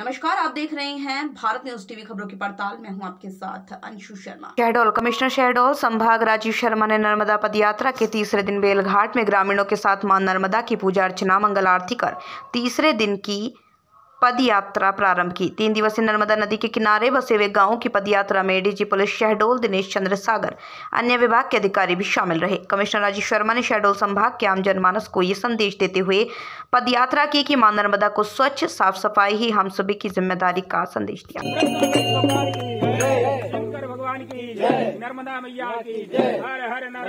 नमस्कार आप देख रहे हैं भारत न्यूज टीवी खबरों की पड़ताल मैं हूं आपके साथ अंशु शर्मा शहडोल कमिश्नर शहडोल संभाग राजीव शर्मा ने नर्मदा पद यात्रा के तीसरे दिन बेलघाट में ग्रामीणों के साथ मां नर्मदा की पूजा अर्चना मंगल आरती कर तीसरे दिन की पद यात्रा प्रारंभ की तीन दिवसीय नर्मदा नदी के किनारे बसे हुए गांवों की पद यात्रा में डीजी पुलिस शहडोल दिनेश चंद्र सागर अन्य विभाग के अधिकारी भी शामिल रहे कमिश्नर राजीव शर्मा ने शहडोल संभाग के आम जनमानस को ये संदेश देते हुए पद यात्रा की कि मां नर्मदा को स्वच्छ साफ सफाई ही हम सभी की जिम्मेदारी का संदेश दिया नर्मदा मैया की हर हर